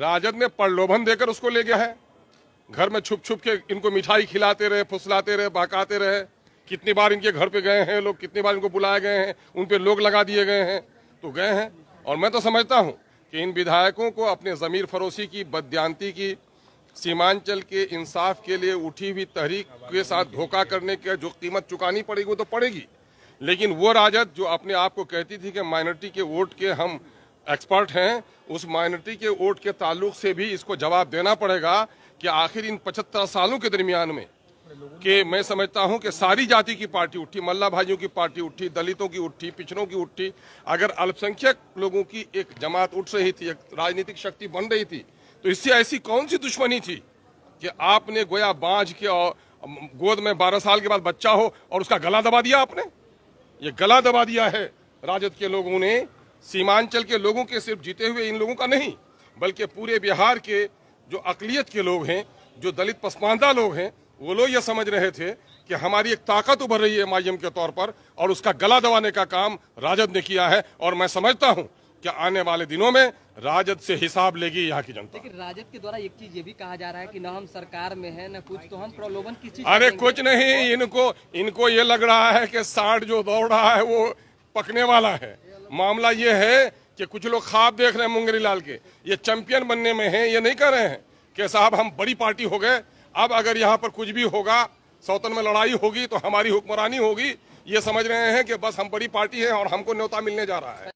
राजद ने प्रलोभन देकर उसको ले गया है घर में छुप छुप के इनको मिठाई खिलाते रहे फुसलाते रहे बहकाते रहे कितनी बार इनके घर पे गए हैं लोग कितनी बार इनको बुलाए गए हैं उन पे लोग लगा दिए गए हैं तो गए हैं और मैं तो समझता हूँ कि इन विधायकों को अपने ज़मीर फरोशी की बदयांती की सीमांचल के इंसाफ के लिए उठी हुई तहरीक के साथ धोखा करने की जो कीमत चुकानी पड़ेगी वो तो पड़ेगी लेकिन वो राजद जो अपने आप को कहती थी कि माइनॉरिटी के वोट के हम एक्सपर्ट हैं उस माइनॉरिटी के वोट के ताल्लुक से भी इसको जवाब देना पड़ेगा कि आखिर इन पचहत्तर सालों के दरमियान में कि मैं समझता हूं कि सारी जाति की पार्टी उठी मल्ला भाइयों की पार्टी उठी दलितों की उठी पिछड़ों की उठी अगर अल्पसंख्यक लोगों की एक जमात उठ रही थी एक राजनीतिक शक्ति बन रही थी तो इससे ऐसी कौन सी दुश्मनी थी कि आपने गोया बांझ के और गोद में बारह साल के बाद बच्चा हो और उसका गला दबा दिया आपने ये गला दबा दिया है राजद के लोगों ने सीमांचल के लोगों के सिर्फ जीते हुए इन लोगों का नहीं बल्कि पूरे बिहार के जो अकलीत के लोग हैं जो दलित पसमानदा लोग हैं वो लोग ये समझ रहे थे कि हमारी एक ताकत उभर रही है माइम के तौर पर और उसका गला दबाने का काम राजद ने किया है और मैं समझता हूँ कि आने वाले दिनों में राजद से हिसाब लेगी यहाँ की जनता लेकिन राजद के द्वारा एक चीज ये भी कहा जा रहा है कि न हम सरकार में है न कुछ तो हम प्रलोभन किसी अरे कुछ नहीं इनको इनको ये लग रहा है कि साठ जो दौड़ रहा है वो पकने वाला है मामला ये है कि कुछ लोग ख्वाब देख रहे हैं मुंगेरी लाल के ये चैंपियन बनने में हैं ये नहीं कह रहे हैं कि साहब हम बड़ी पार्टी हो गए अब अगर यहाँ पर कुछ भी होगा सौतन में लड़ाई होगी तो हमारी हुक्मरानी होगी ये समझ रहे हैं कि बस हम बड़ी पार्टी है और हमको न्योता मिलने जा रहा है